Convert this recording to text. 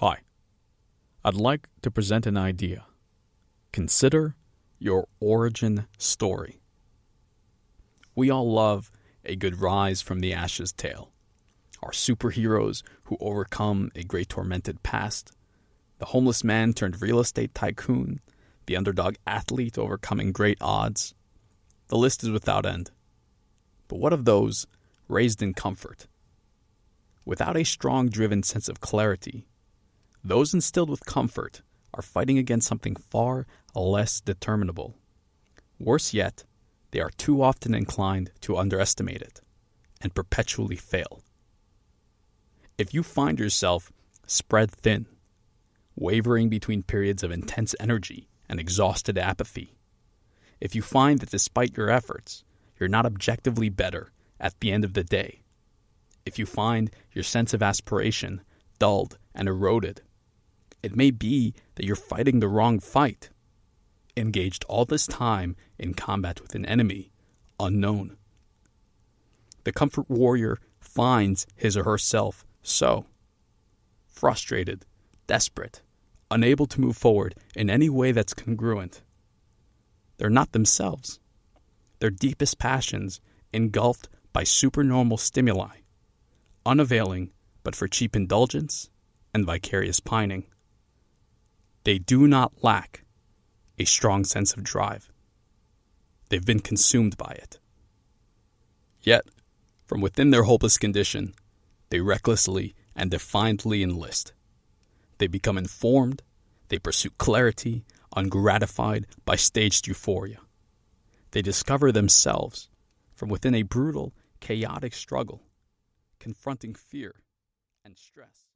Hi, I'd like to present an idea. Consider your origin story. We all love a good rise from the ashes tale. Our superheroes who overcome a great tormented past, the homeless man turned real estate tycoon, the underdog athlete overcoming great odds. The list is without end. But what of those raised in comfort? Without a strong, driven sense of clarity, those instilled with comfort are fighting against something far less determinable. Worse yet, they are too often inclined to underestimate it and perpetually fail. If you find yourself spread thin, wavering between periods of intense energy and exhausted apathy, if you find that despite your efforts, you're not objectively better at the end of the day, if you find your sense of aspiration dulled and eroded it may be that you're fighting the wrong fight, engaged all this time in combat with an enemy, unknown. The comfort warrior finds his or herself so frustrated, desperate, unable to move forward in any way that's congruent. They're not themselves. Their deepest passions engulfed by supernormal stimuli, unavailing but for cheap indulgence and vicarious pining. They do not lack a strong sense of drive. They've been consumed by it. Yet, from within their hopeless condition, they recklessly and defiantly enlist. They become informed, they pursue clarity, ungratified by staged euphoria. They discover themselves from within a brutal, chaotic struggle, confronting fear and stress.